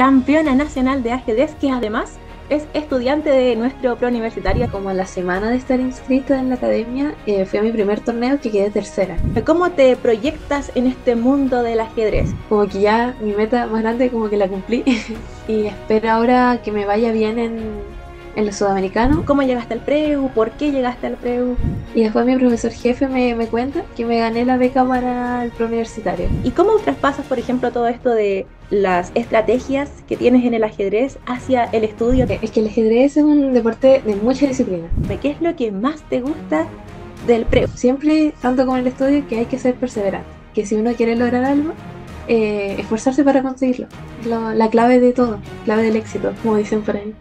campeona nacional de ajedrez, que además es estudiante de nuestro pro universitario. Como la semana de estar inscrita en la academia, eh, fui a mi primer torneo que quedé tercera. ¿Cómo te proyectas en este mundo del ajedrez? Como que ya mi meta más grande como que la cumplí y espero ahora que me vaya bien en en lo sudamericano. ¿Cómo llegaste al preu? ¿Por qué llegaste al preu? Y después mi profesor jefe me, me cuenta que me gané la beca para el preuniversitario. ¿Y cómo traspasas, por ejemplo, todo esto de las estrategias que tienes en el ajedrez hacia el estudio? Es que el ajedrez es un deporte de mucha disciplina. ¿Qué es lo que más te gusta del preu? Siempre, tanto como el estudio, que hay que ser perseverante. Que si uno quiere lograr algo, eh, esforzarse para conseguirlo. la clave de todo, clave del éxito, como dicen por ahí.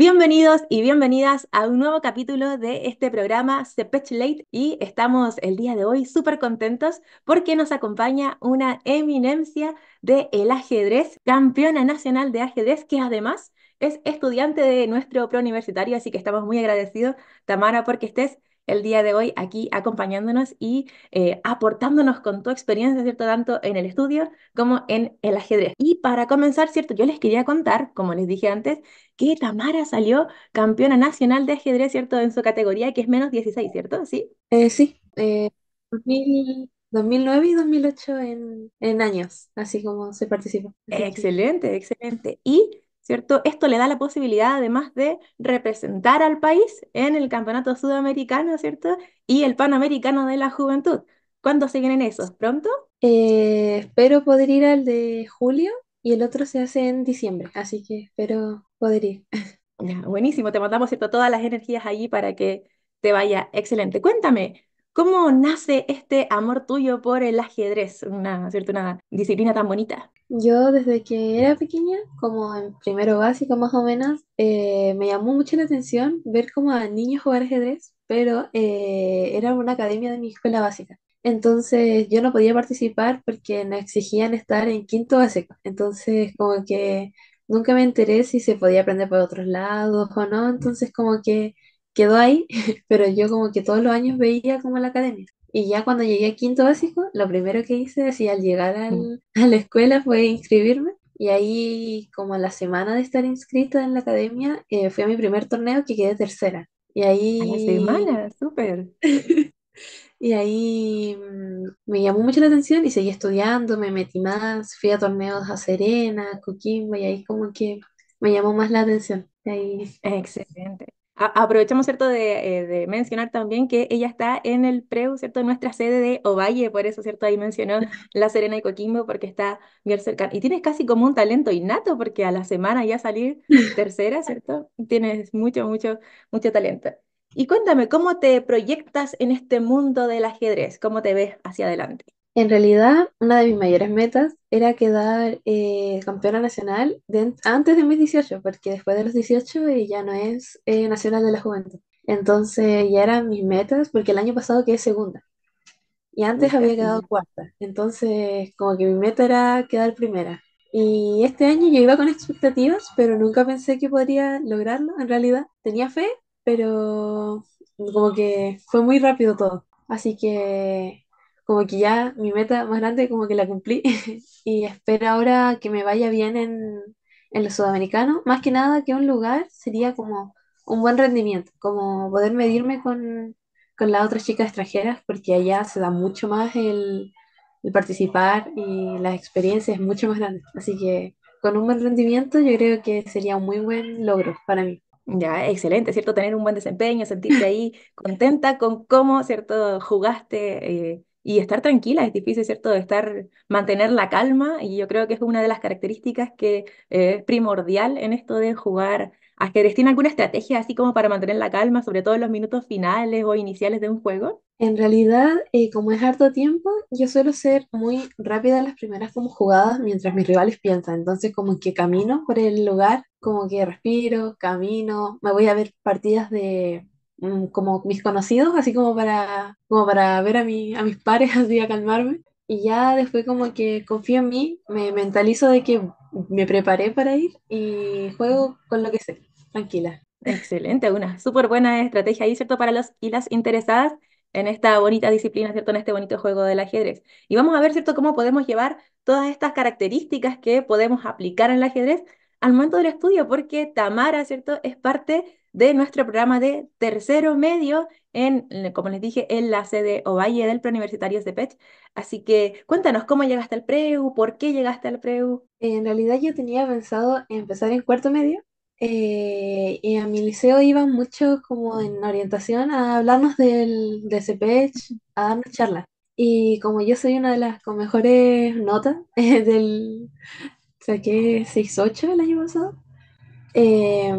Bienvenidos y bienvenidas a un nuevo capítulo de este programa Speech Late y estamos el día de hoy súper contentos porque nos acompaña una eminencia del el ajedrez, campeona nacional de ajedrez que además es estudiante de nuestro pro universitario, así que estamos muy agradecidos, Tamara, porque estés el día de hoy aquí acompañándonos y eh, aportándonos con tu experiencia, ¿cierto? Tanto en el estudio como en el ajedrez. Y para comenzar, ¿cierto? Yo les quería contar, como les dije antes, que Tamara salió campeona nacional de ajedrez, ¿cierto? En su categoría que es menos 16, ¿cierto? Sí. Eh, sí. 2009 eh, y 2008 en, años, así como se participó. excelente, excelente. Y ¿cierto? Esto le da la posibilidad además de representar al país en el Campeonato Sudamericano, ¿cierto? Y el Panamericano de la Juventud. ¿Cuándo se vienen esos? ¿Pronto? Eh, espero poder ir al de julio y el otro se hace en diciembre, así que espero poder ir. buenísimo, te mandamos ¿cierto? todas las energías allí para que te vaya excelente. Cuéntame, ¿Cómo nace este amor tuyo por el ajedrez, una, ¿cierto? una disciplina tan bonita? Yo desde que era pequeña, como en primero básico más o menos, eh, me llamó mucho la atención ver como a niños jugar ajedrez, pero eh, era una academia de mi escuela básica. Entonces yo no podía participar porque me exigían estar en quinto básico. Entonces como que nunca me enteré si se podía aprender por otros lados o no. Entonces como que quedó ahí, pero yo como que todos los años veía como la academia. Y ya cuando llegué a quinto básico, lo primero que hice, así al llegar al, a la escuela, fue inscribirme. Y ahí, como a la semana de estar inscrita en la academia, eh, fui a mi primer torneo que quedé tercera. Y ahí... A la semana, súper. y ahí mm, me llamó mucho la atención y seguí estudiando, me metí más, fui a torneos a Serena, Coquimbo, y ahí como que me llamó más la atención. Ahí... Excelente aprovechamos, ¿cierto?, eh, de, mencionar también que ella está en el PREU, ¿cierto?, nuestra sede de Ovalle, por eso, ¿cierto?, ahí mencionó La Serena y Coquimbo, porque está bien cercana. Y tienes casi como un talento innato, porque a la semana ya salir tercera, ¿cierto? Tienes mucho, mucho, mucho talento. Y cuéntame, ¿cómo te proyectas en este mundo del ajedrez? ¿Cómo te ves hacia adelante? En realidad, una de mis mayores metas era quedar eh, campeona nacional antes de mis 18, porque después de los 18 ya no es eh, nacional de la juventud. Entonces ya eran mis metas, porque el año pasado quedé segunda. Y antes había quedado cuarta. Entonces, como que mi meta era quedar primera. Y este año yo iba con expectativas, pero nunca pensé que podría lograrlo. En realidad, tenía fe, pero como que fue muy rápido todo. Así que como que ya mi meta más grande como que la cumplí y espero ahora que me vaya bien en, en sudamericano. Más que nada que un lugar sería como un buen rendimiento, como poder medirme con, con las otras chicas extranjeras, porque allá se da mucho más el, el participar y las experiencias es mucho más grande. Así que con un buen rendimiento yo creo que sería un muy buen logro para mí. Ya, excelente, ¿cierto? Tener un buen desempeño, sentirte ahí contenta con cómo, ¿cierto? Jugaste eh, y estar tranquila, es difícil, ¿cierto? De estar, mantener la calma y yo creo que es una de las características que eh, es primordial en esto de jugar que ¿Tiene alguna estrategia así como para mantener la calma, sobre todo en los minutos finales o iniciales de un juego? En realidad, eh, como es harto tiempo, yo suelo ser muy rápida en las primeras como jugadas mientras mis rivales piensan. Entonces, como que camino por el lugar, como que respiro, camino, me voy a ver partidas de Mm, como mis conocidos, así como para, como para ver a, mi, a mis pares, así a calmarme. Y ya después como que confío en mí, me mentalizo de que me preparé para ir y juego con lo que sé, tranquila. Excelente, una súper buena estrategia ahí, ¿cierto? Para los y las interesadas en esta bonita disciplina, ¿cierto? En este bonito juego del ajedrez. Y vamos a ver, ¿cierto? Cómo podemos llevar todas estas características que podemos aplicar en el ajedrez al momento del estudio, porque Tamara, ¿cierto? Es parte de nuestro programa de tercero medio en, eh, como les dije, en la sede Ovalle del Preuniversitario de Pech. Así que cuéntanos cómo llegaste al PREU, por qué llegaste al PREU. En realidad yo tenía pensado empezar en cuarto medio eh, y a mi liceo iban mucho como en orientación a hablarnos del Pech a darnos charlas. Y como yo soy una de las con mejores notas eh, del... Saqué 6.8 el año pasado Em,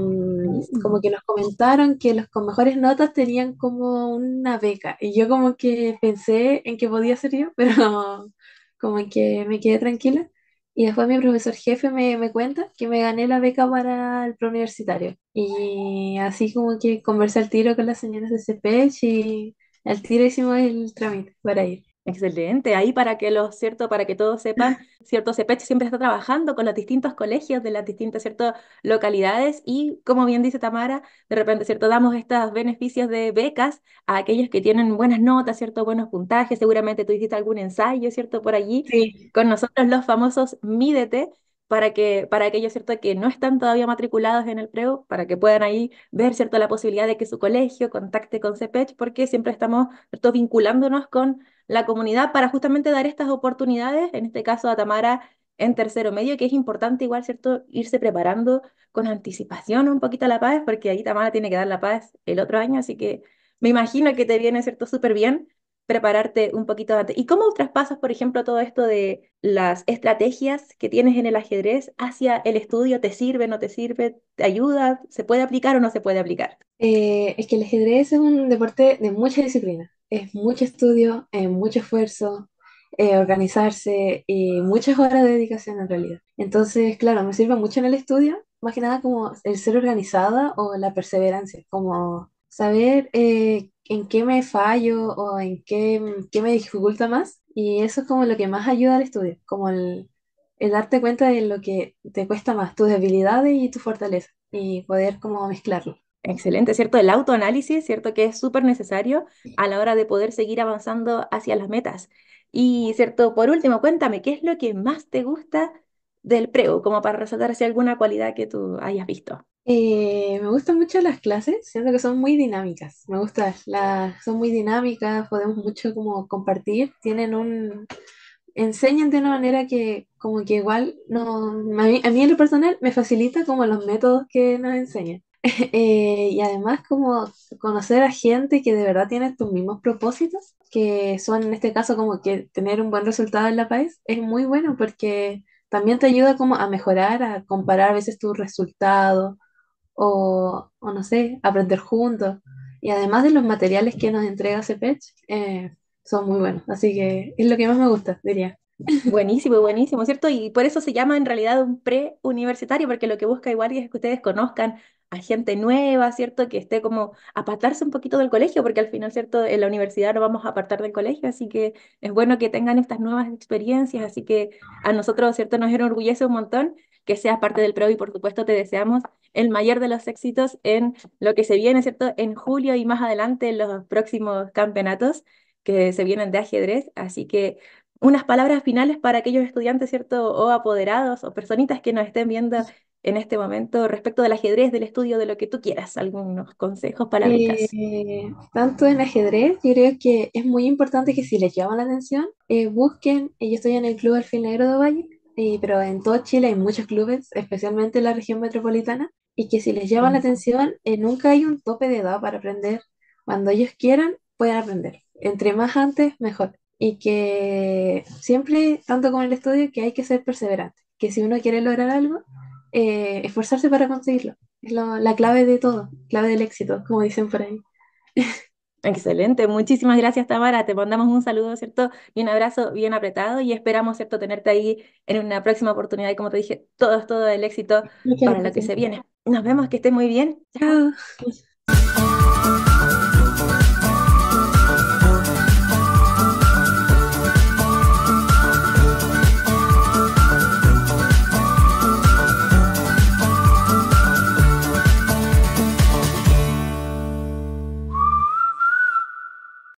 como que nos comentaron que los con mejores notas tenían como una beca. Y yo como que pensé en que podía ser yo, pero como que me quedé tranquila. Y después mi profesor jefe me, me cuenta que me gané la beca para el pro universitario Y así como que conversé al tiro con las señoras de CPECH y al tiro hicimos el trámite para ir. Excelente, ahí para que ¿cierto? Para que todos sepan, ¿cierto? siempre está trabajando con los distintos colegios de las distintas, ¿cierto? Localidades y, como bien dice Tamara, de repente, ¿cierto? Damos estos beneficios de becas a aquellos que tienen buenas notas, ¿cierto? Buenos puntajes, seguramente tú hiciste algún ensayo, ¿cierto? Por allí, con nosotros los famosos Mídete, para que para aquellos cierto que no están todavía matriculados en el preo para que puedan ahí ver cierto la posibilidad de que su colegio contacte con CEPECH porque siempre estamos ¿cierto? vinculándonos con la comunidad para justamente dar estas oportunidades, en este caso a Tamara en tercero medio, que es importante igual, ¿cierto?, irse preparando con anticipación un poquito la paz, porque ahí Tamara tiene que dar la paz el otro año, así que me imagino que te viene, ¿cierto?, súper bien prepararte un poquito antes. ¿Y cómo traspasas, por ejemplo, todo esto de las estrategias que tienes en el ajedrez hacia el estudio? ¿Te sirve, no te sirve? ¿Te ayuda? ¿Se puede aplicar o no se puede aplicar? Eh, es que el ajedrez es un deporte de mucha disciplina es mucho estudio, es mucho esfuerzo, organizarse y muchas horas de dedicación en realidad. Entonces, claro, me sirve mucho en el estudio, más que nada como el ser organizada o la perseverancia, como saber eh, en qué me fallo o en qué, me dificulta más. Y eso es como lo que más ayuda al estudio, como el, el darte cuenta de lo que te cuesta más, tus debilidades y tu fortaleza, y poder como mezclarlo. Excelente, ¿cierto? El autoanálisis, ¿cierto? Que es súper necesario a la hora de poder seguir avanzando hacia las metas. Y, ¿cierto? Por último, cuéntame, ¿qué es lo que más te gusta del prego, Como para resaltar si alguna cualidad que tú hayas visto. Eh, me gustan mucho las clases, siento que son muy dinámicas. Me gustan, son muy dinámicas, podemos mucho como compartir, tienen un, enseñan de una manera que como que igual no, a mí en lo personal me facilita como los métodos que nos enseñan. Eh, y además como conocer a gente que de verdad tiene tus mismos propósitos, que son en este caso como que tener un buen resultado en la país, es muy bueno porque también te ayuda como a mejorar, a comparar a veces tus resultados o, o, no sé, aprender juntos. Y además de los materiales que nos entrega CPECH, eh, son muy buenos. Así que es lo que más me gusta, diría. Buenísimo, buenísimo, ¿cierto? Y por eso se llama en realidad un pre-universitario, porque lo que busca igual es que ustedes conozcan a gente nueva, ¿cierto? Que esté como apartarse un poquito del colegio, porque al final, ¿cierto? En la universidad no vamos a apartar del colegio, así que es bueno que tengan estas nuevas experiencias, así que a nosotros, ¿cierto? Nos enorgullece un montón que seas parte del PRO y por supuesto te deseamos el mayor de los éxitos en lo que se viene, ¿cierto? En julio y más adelante en los próximos campeonatos que se vienen de ajedrez, así que unas palabras finales para aquellos estudiantes, ¿cierto? O apoderados o personitas que nos estén viendo en este momento respecto del ajedrez, del estudio, de lo que tú quieras? ¿Algunos consejos para eh, Tanto en ajedrez, yo creo que es muy importante que si les llama la atención, eh, busquen, eh, yo estoy en el Club Alfil Negro de Valle, eh, pero en todo Chile hay muchos clubes, especialmente en la región metropolitana, y que si les llama la mm. atención, nunca hay un tope de edad para aprender. Cuando ellos quieran, pueden aprender. Entre más antes, mejor. Y que siempre, tanto con el estudio, que hay que ser perseverante, que si uno quiere lograr algo, eh, esforzarse para conseguirlo. Es la clave de todo, clave del éxito, como dicen por ahí. Excelente, muchísimas gracias Tamara, te mandamos un saludo, ¿cierto? Y un abrazo bien apretado y esperamos, ¿cierto?, tenerte ahí en una próxima oportunidad y como te dije, todo es todo el éxito para lo que se viene. Nos vemos, que estés muy bien. Chao.